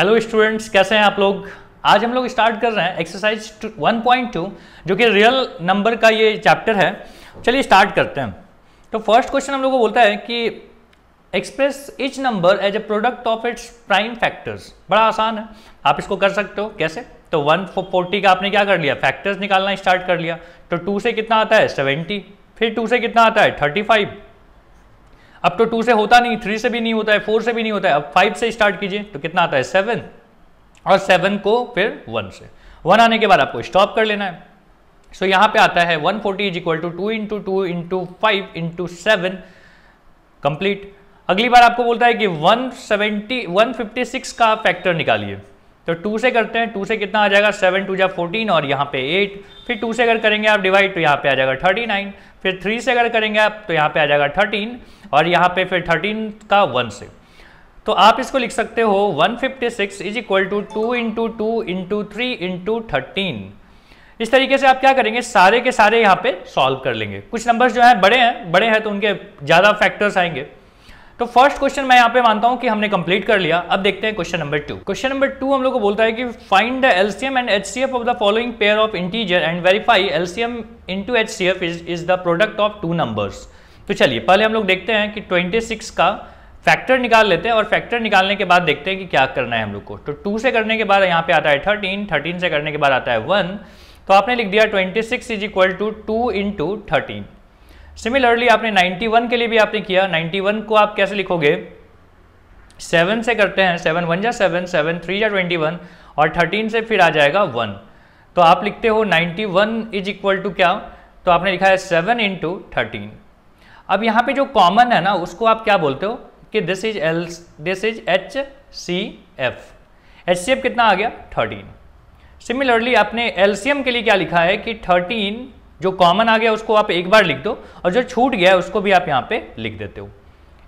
hello students कैसे हैं आप लोग आज हम लोग स्टार्ट कर रहे हैं एक्सरसाइज 1.2 जो कि रियल नंबर का ये चैप्टर है चलिए स्टार्ट करते हैं तो फर्स्ट क्वेश्चन हम लोग को बोलता है कि express each number as a product of its prime factors बड़ा आसान है आप इसको कर सकते हो कैसे तो वन का आपने क्या कर लिया फैक्टर्स निकालना स्टार्ट कर लिया तो टू से कितना आता है सेवेंटी फिर टू से कितना आता है थर्टी अब तो टू से होता नहीं थ्री से भी नहीं होता है फोर से भी नहीं होता है अब फाइव से स्टार्ट कीजिए तो कितना आता है सेवन और सेवन को फिर वन से वन आने के बाद आपको स्टॉप कर लेना है सो so, यहां पे आता है 140 forty is equal to two into two into five into seven complete अगली बार आपको बोलता है कि 170 156 का फैक्टर निकालिए तो टू से करते हैं टू से कितना आ जाएगा सेवन टू जा फोर्टीन और यहाँ पे एट फिर टू से अगर करेंगे आप डिवाइड तो यहाँ पे आ जाएगा थर्टी नाइन फिर थ्री से अगर करेंगे आप तो यहाँ पे आ जाएगा थर्टीन और यहाँ पे फिर थर्टीन का वन से तो आप इसको लिख सकते हो 156 fifty six is equal to two into two into three into thirteen इस तरीके से आप क्या करेंगे सारे के सारे यहाँ पे सॉल्व कर लेंगे कुछ नंबर्स जो हैं बड़े हैं बड़े हैं तो उनके ज़्यादा फैक्टर्स आएंगे तो फर्स्ट क्वेश्चन मैं यहाँ पे मानता हूँ कि हमने कंप्लीट कर लिया अब देखते हैं question number two question number two हम लोग को बोलता है कि find the LCM and F of the following pair of integer and verify LCM C F is is the product of two numbers तो चलिए पहले हम लोग देखते हैं कि 26 का फैक्टर निकाल लेते हैं और फैक्टर निकालने के बाद देखते हैं कि क्या करना है हम लोग को तो टू से करने के बाद यहाँ पे आता है थर्टीन थर्टीन से करने के बाद आता है वन तो आपने लिख दिया twenty six is equal to two into thirteen similarly आपने 91 के लिए भी आपने किया 91 को आप कैसे लिखोगे सेवन से करते हैं सेवन वन या सेवन सेवन थ्री या ट्वेंटी वन और थर्टीन से फिर आ जाएगा वन तो आप लिखते हो ninety one is equal to क्या तो आपने लिखा है सेवन इंटू थर्टीन अब यहाँ पे जो कॉमन है ना उसको आप क्या बोलते हो कि this is L this is H C F H C F कितना आ गया थर्टीन सिमिलरली आपने एल सी एम के लिए क्या लिखा है कि थर्टीन जो कॉमन आ गया उसको आप एक बार लिख दो और जो छूट गया उसको भी आप यहां पे लिख देते हो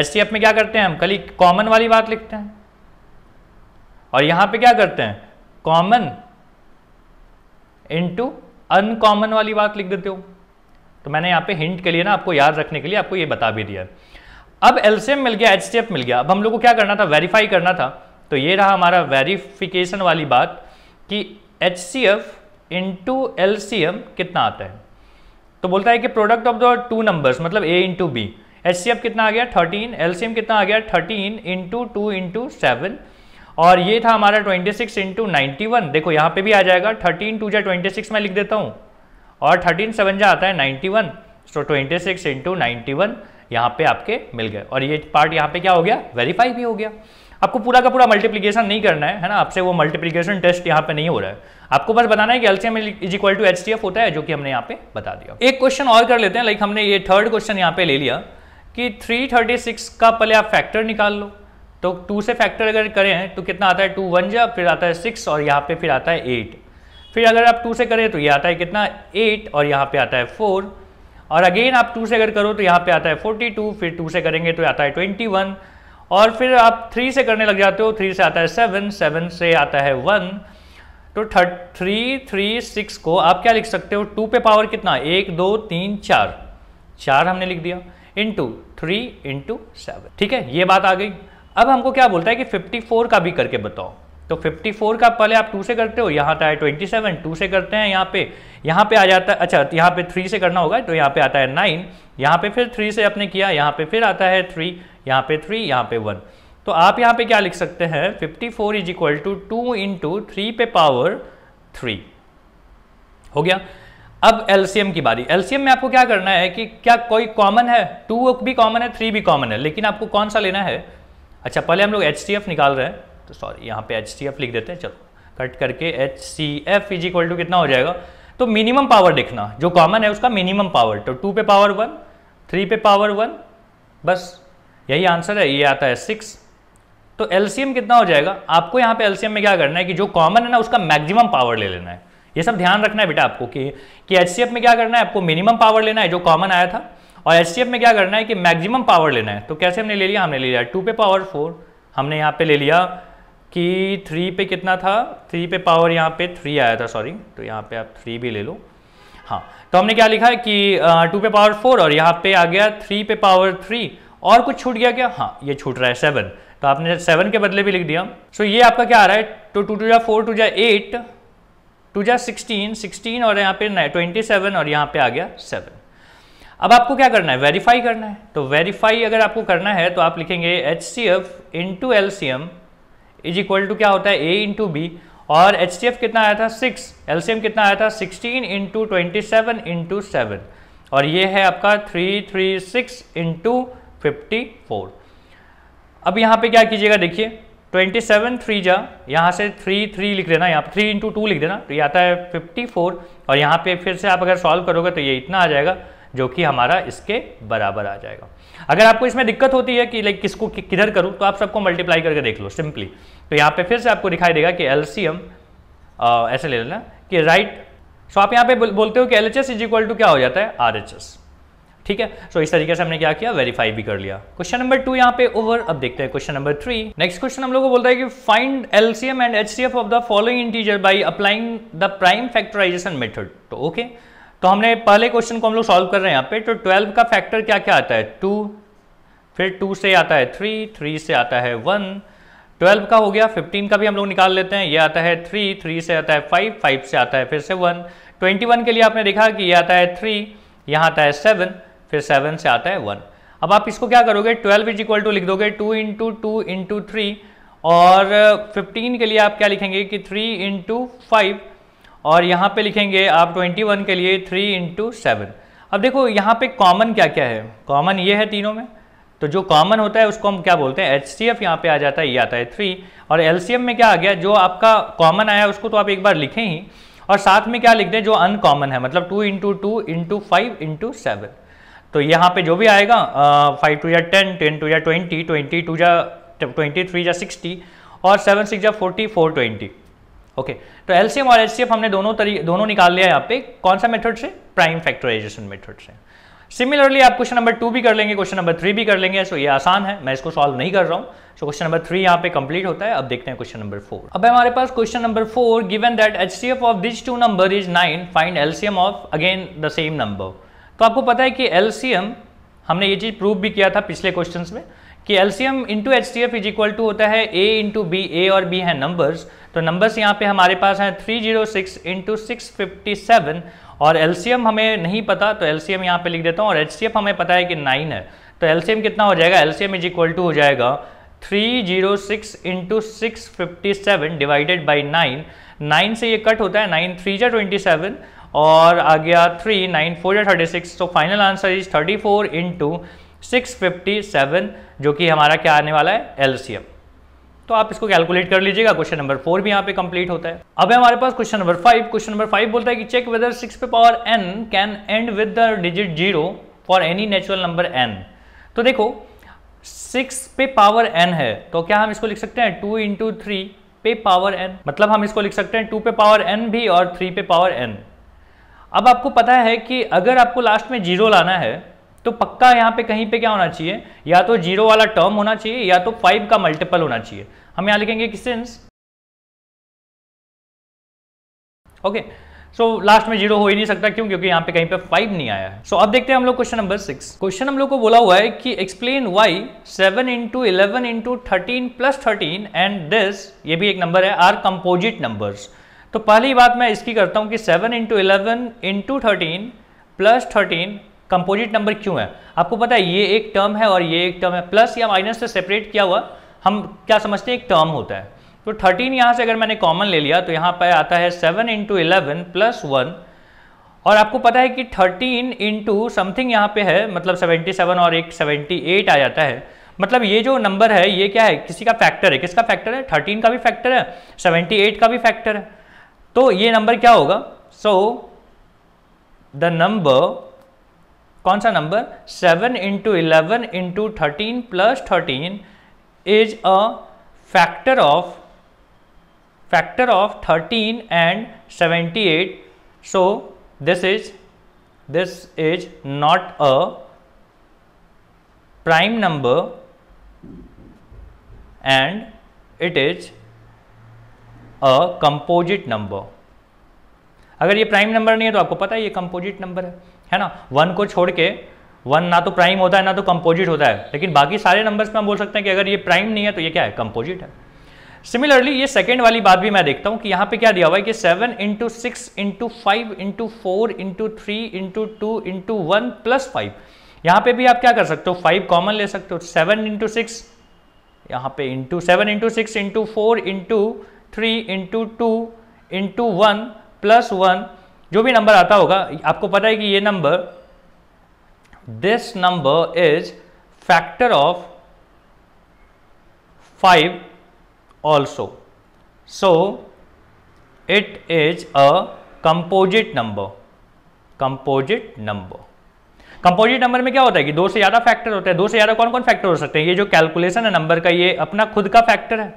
एस में क्या करते हैं हम कल कॉमन वाली बात लिखते हैं और यहां पे क्या करते हैं कॉमन इंटू अनकॉमन वाली बात लिख देते हो तो मैंने यहां पे हिंट के लिए ना आपको याद रखने के लिए आपको ये बता भी दिया है अब एलसीएम मिल गया एच मिल गया अब हम लोग को क्या करना था वेरीफाई करना था तो ये रहा हमारा वेरिफिकेशन वाली बात कि एच सी एफ इंटू कितना आता है तो बोलता है कि product of the two numbers मतलब ए इंटू बी एच कितना आ गया थर्टीन एम कितना आ गया thirteen into two into seven और ये था हमारा twenty six into ninety one देखो यहाँ पे भी आ जाएगा थर्टीन टू जा ट्वेंटी सिक्स मैं लिख देता हूँ और थर्टीन सेवन जा आता है ninety one so twenty six into ninety one यहाँ पे आपके मिल गए और ये पार्ट यहाँ पे क्या हो गया वेरीफाई भी हो गया आपको पूरा का पूरा मल्टीप्लीकेशन नहीं करना है है ना आपसे वो मल्टीप्लीकेशन टेस्ट यहाँ पे नहीं हो रहा है आपको बस बताना है कि LCM is equal to H होता है जो कि हमने यहाँ पे बता दिया एक क्वेश्चन और कर लेते हैं लाइक हमने ये थर्ड क्वेश्चन यहाँ पे ले लिया कि 336 का पहले आप फैक्टर निकाल लो तो टू से फैक्टर अगर करें तो कितना आता है टू वन जा फिर आता है सिक्स और यहाँ पे फिर आता है एट फिर अगर आप टू से करें तो ये आता है कितना एट और यहाँ पे आता है फोर और अगेन आप टू से अगर करो तो यहाँ पे आता है फोर्टी टू फिर टू से करेंगे तो आता है ट्वेंटी वन और फिर आप थ्री से करने लग जाते हो थ्री से आता है सेवन सेवन से आता है वन तो थर्ट थ्री थ्री सिक्स को आप क्या लिख सकते हो टू पे पावर कितना एक दो तीन चार चार हमने लिख दिया इंटू थ्री इंटू सेवन ठीक है ये बात आ गई अब हमको क्या बोलता है कि फिफ्टी फोर का भी करके बताओ तो 54 का पहले आप 2 से करते हो यहाँ आता है 27 2 से करते हैं यहाँ पे यहाँ पे आ जाता है अच्छा यहाँ पे 3 से करना होगा तो यहाँ पे आता है 9 यहाँ पे फिर 3 से आपने किया यहाँ पे फिर आता है थ्री यहाँ पे थ्री यहाँ पे वन तो आप यहाँ पे क्या लिख सकते हैं 54 four is equal to two into three पे पावर थ्री हो गया अब एलसीएम की बारी एलसीएम में आपको क्या करना है कि क्या कोई कॉमन है टू भी कॉमन है थ्री भी कॉमन है लेकिन आपको कौन सा लेना है अच्छा पहले हम लोग एच निकाल रहे हैं तो सॉरी यहाँ पे एच लिख देते हैं चलो कट करके H C F is equal to कितना हो जाएगा तो मिनिमम पावर देखना जो कॉमन है उसका मिनिमम पावर तो टू पे पावर वन थ्री पे पावर वन बस यही आंसर है ये आता है सिक्स तो एलसीएम कितना हो जाएगा आपको यहाँ पे एलसीएम में क्या करना है कि जो कॉमन है ना उसका मैक्सिमम पावर ले लेना है ये सब ध्यान रखना है बेटा आपको कि कि एचसीएफ में क्या करना है आपको मिनिमम पावर लेना है जो कॉमन आया था और एच में क्या करना है कि मैक्सिमम पावर लेना है तो कैसे हमने ले लिया हमने ले लिया टू पे पावर फोर हमने यहाँ पे ले लिया कि थ्री पे कितना था थ्री पे पावर यहाँ पे थ्री आया था सॉरी तो यहाँ पे आप थ्री भी ले लो हाँ तो हमने क्या लिखा है कि टू पे पावर फोर और यहाँ पे आ गया थ्री पे पावर थ्री और कुछ छूट गया क्या हाँ ये छूट रहा है सेवन तो आपने सेवन के बदले भी लिख दिया सो so, ये आपका क्या आ रहा है तो टू टू जा फोर टू जा एट टू जा सिक्सटीन सिक्सटीन और यहाँ पे ट्वेंटी सेवन और यहाँ पे आ गया सेवन अब आपको क्या करना है वेरीफाई करना है तो वेरीफाई अगर आपको करना है तो आप लिखेंगे H C F into L C M is equal to क्या होता है ए इंटू बी और एच सी एफ कितना आया था सिक्स एल सी एम कितना आया था sixteen into twenty seven into seven और ये है आपका थ्री थ्री सिक्स इंटू 54 अब यहाँ पे क्या कीजिएगा देखिए ट्वेंटी सेवन थ्री जा यहाँ से थ्री थ्री लिख देना यहाँ पर थ्री इंटू टू लिख देना तो ये आता है 54 और यहाँ पे फिर से आप अगर सॉल्व करोगे तो ये इतना आ जाएगा जो कि हमारा इसके बराबर आ जाएगा अगर आपको इसमें दिक्कत होती है कि लाइक किसको किधर करूँ तो आप सबको मल्टीप्लाई करके देख लो सिंपली तो यहाँ पे फिर से आपको दिखाई देगा कि एल ऐसे ले लेना कि राइट सो आप यहाँ पे बोलते हो कि L H S is equal to क्या हो जाता है आर एच एस ठीक है सो so, इस तरीके से हमने क्या किया वेरीफाई भी कर लिया क्वेश्चन नंबर टू यहाँ पे ओवर अब देखते हैं question number three next question हम लोग को बोलता है कि find LCM and HCF of the following integer by applying the prime factorization method तो ओके okay, तो हमने पहले क्वेश्चन को हम लोग सॉल्व कर रहे हैं यहाँ पे तो ट्वेल्व का फैक्टर क्या क्या आता है टू फिर टू से आता है थ्री थ्री से आता है वन ट्वेल्व का हो गया फिफ्टीन का भी हम लोग निकाल लेते हैं ये आता है थ्री थ्री से आता है फाइव फाइव से आता है फिर से वन ट्वेंटी वन के लिए आपने देखा कि ये आता है थ्री यहाँ आता है सेवन फिर सेवन से आता है वन अब आप इसको क्या करोगे ट्वेल्व इज इक्वल टू लिख दोगे two into two into three और फिफ्टीन uh, के लिए आप क्या लिखेंगे कि थ्री इंटू फाइव और यहाँ पे लिखेंगे आप ट्वेंटी वन के लिए थ्री इंटू सेवन अब देखो यहाँ पे कॉमन क्या क्या है कॉमन ये है तीनों में तो जो कॉमन होता है उसको हम क्या बोलते हैं एच सी एफ यहाँ पर आ जाता है ये आता है थ्री और एल सी एम में क्या आ गया जो आपका कॉमन आया उसको तो आप एक बार लिखें ही और साथ में क्या लिख दें जो अनकॉमन है मतलब two into two into five into seven तो यहाँ पे जो भी आएगा फाइव टू या टेन टेन टू या ट्वेंटी ट्वेंटी टू या ट्वेंटी थ्री या सिक्सटी और सेवन सिक्स या फोर्टी फोर ट्वेंटी ओके तो एलसीएम और एचसीएफ हमने दोनों तरी दोनों निकाल लिया यहाँ पे कौन सा मेथड से प्राइम फैक्टराइजेशन मेथड से सिमिलरली आप क्वेश्चन नंबर टू भी कर लेंगे क्वेश्चन नंबर थ्री भी कर लेंगे सो ये आसान है मैं इसको सॉल्व नहीं कर रहा हूँ सो क्वेश्चन नंबर थ्री यहाँ पे कंप्लीट होता है अब देखते हैं क्वेश्चन नंबर फोर अब हमारे पास question number four given that H of this two number is nine find LCM of again the same number तो आपको पता है कि एल्सियम हमने ये चीज़ प्रूव भी किया था पिछले क्वेश्चन में कि LCM into H C F is equal to होता है ए इंटू बी ए और बी है नंबर्स तो नंबर्स यहाँ पे हमारे पास हैं 306 zero six into six fifty seven और एल्सियम हमें नहीं पता तो एल्सियम यहाँ पे लिख देता हूँ और एच एफ हमें पता है कि 9 है तो एल्सियम कितना हो जाएगा एल्सियम इज इक्वल टू हो जाएगा 306 zero six into six fifty seven divided by nine nine से ये कट होता है नाइन थ्री जो ट्वेंटी सेवन और आ गया थ्री नाइन फोर या थर्टी सिक्स तो final answer is thirty four in two six fifty seven जो कि हमारा क्या आने वाला है एल सी तो आप इसको कैलकुलेट कर लीजिएगा क्वेश्चन नंबर फोर भी यहाँ पे कंप्लीट होता है अब है हमारे पास question number five question number five बोलता है कि चेक वेदर सिक्स पे power n can end with the digit zero for any natural number n तो देखो सिक्स पे पावर एन है तो क्या हम इसको लिख सकते हैं टू इंटू थ्री पे पावर एन मतलब हम इसको लिख सकते हैं टू पे पावर एन भी और थ्री पे पावर एन अब आपको पता है कि अगर आपको लास्ट में जीरो लाना है तो पक्का यहाँ पे कहीं पे क्या होना चाहिए या तो जीरो वाला टर्म होना चाहिए या तो फाइव का मल्टीपल होना चाहिए हम यहाँ लिखेंगे कि सिंस ओके सो लास्ट में जीरो हो ही नहीं सकता क्यों क्योंकि यहाँ पे कहीं पे फाइव नहीं आया है सो so, अब देखते हैं हम लोग क्वेश्चन नंबर सिक्स क्वेश्चन हम लोग को बोला हुआ है कि explain why seven into eleven into thirteen plus thirteen and this ये भी एक नंबर है आर कंपोजिट नंबर्स तो पहली बात मैं इसकी करता हूँ कि seven into eleven into thirteen plus thirteen composite number क्यों है आपको पता है ये एक टर्म है और ये एक टर्म है प्लस या माइनस से सेपरेट किया हुआ हम क्या समझते हैं एक टर्म होता है तो 13 यहाँ से अगर मैंने कॉमन ले लिया तो यहाँ पर आता है 7 इंटू इलेवन प्लस वन और आपको पता है कि 13 इंटू समथिंग यहाँ पे है मतलब 77 और एक 78 आ जाता है मतलब ये जो नंबर है ये क्या है किसी का फैक्टर है किसका फैक्टर है 13 का भी फैक्टर है 78 का भी फैक्टर है तो ये नंबर क्या होगा सो द नंबर कौन सा number seven into eleven into thirteen plus thirteen is a factor of factor of thirteen and seventy eight so this is this is not a prime number and it is a composite number अगर ये prime number नहीं है तो आपको पता है ये composite number है है ना वन को छोड़ के वन ना तो प्राइम होता है ना तो कंपोजिट होता है लेकिन बाकी सारे नंबर्स में हम बोल सकते हैं कि अगर ये प्राइम नहीं है तो ये क्या है कंपोजिट है सिमिलरली ये सेकेंड वाली बात भी मैं देखता हूँ कि यहाँ पे क्या दिया हुआ है कि seven into six into five into four into three into two into one plus five यहाँ पे भी आप क्या कर सकते हो फाइव कॉमन ले सकते हो सेवन इंटू सिक्स यहाँ पे into seven into six into four into three into two into one plus one जो भी नंबर आता होगा आपको पता है कि ये number this number is factor of five also so it is a composite number composite number composite number में क्या होता है कि दो से ज़्यादा फैक्टर होते हैं दो से ज़्यादा कौन कौन फैक्टर हो सकते हैं ये जो कैलकुलेशन है नंबर का ये अपना खुद का फैक्टर है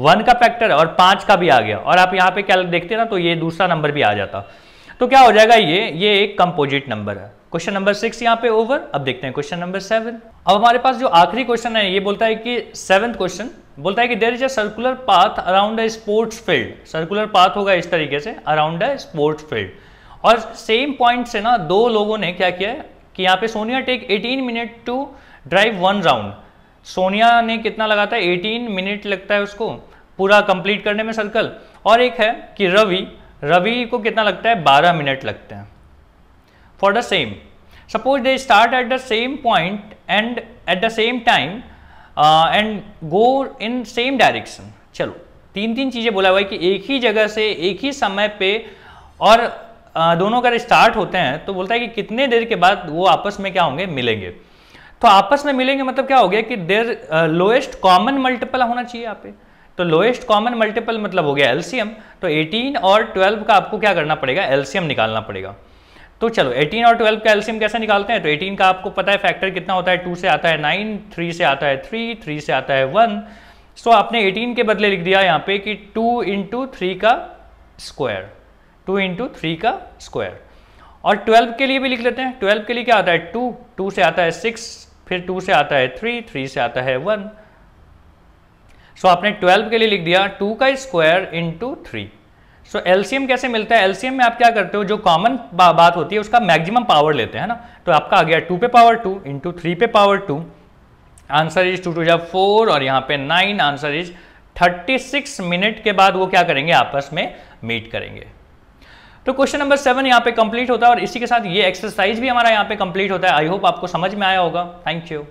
वन का फैक्टर और पांच का भी आ गया और आप यहाँ पे क्या देखते ना तो ये दूसरा नंबर भी आ जाता तो क्या हो जाएगा ये ये एक कंपोजिट नंबर है क्वेश्चन नंबर सिक्स यहाँ पे ओवर अब देखते हैं क्वेश्चन नंबर सेवन अब हमारे पास जो आखिरी क्वेश्चन है ये बोलता है कि सेवन क्वेश्चन बोलता है कि there is a circular path around a sports field circular path होगा इस तरीके से अराउंड अ स्पोर्ट्स फील्ड और सेम पॉइंट से ना दो लोगों ने क्या किया है कि यहाँ पे Sonia take 18 minute to drive one round Sonia ने कितना लगा था 18 मिनट लगता है उसको पूरा कंप्लीट करने में सर्कल और एक है कि रवि रवि को कितना लगता है 12 मिनट लगते हैं for the same suppose they start at the same point and at the same time and go in same direction चलो तीन तीन चीज़ें बोला हुआ है कि एक ही जगह से एक ही समय पे और uh, दोनों अगर स्टार्ट होते हैं तो बोलता है कि कितने देर के बाद वो आपस में क्या होंगे मिलेंगे तो आपस में मिलेंगे मतलब क्या हो गया कि देर लोएस्ट कॉमन मल्टीपल होना चाहिए यहाँ पे तो लोएस्ट कॉमन मल्टीपल मतलब हो गया एलसीएम तो 18 और 12 का आपको क्या करना पड़ेगा एलसीएम निकालना पड़ेगा तो चलो 18 और 12 का एलसीएम कैसे निकालते हैं तो 18 का आपको पता है फैक्टर कितना होता है टू से आता है नाइन थ्री से आता है थ्री थ्री से आता है वन सो आपने 18 के बदले लिख दिया यहाँ पे कि टू इंटू थ्री का स्क्वायर टू इंटू थ्री का स्क्वायर और 12 के लिए भी लिख लेते हैं 12 के लिए क्या आता है टू टू से आता है सिक्स फिर टू से आता है थ्री थ्री से आता है वन सो आपने ट्वेल्व के लिए लिख दिया टू का square into three so LCM कैसे मिलता है एलसीएम में आप क्या करते हो जो कॉमन बा, बात होती है उसका मैक्सिमम पावर लेते हैं ना तो आपका आ गया टू पे पावर टू इंटू थ्री पे power two answer is two two जब फोर और यहां पे nine answer is thirty six minute के बाद वो क्या करेंगे आपस में मीट करेंगे तो क्वेश्चन नंबर सेवन यहाँ पे कंप्लीट होता है और इसी के साथ ये एक्सरसाइज भी हमारा यहाँ पे कंप्लीट होता है आई होप आपको समझ में आया होगा थैंक यू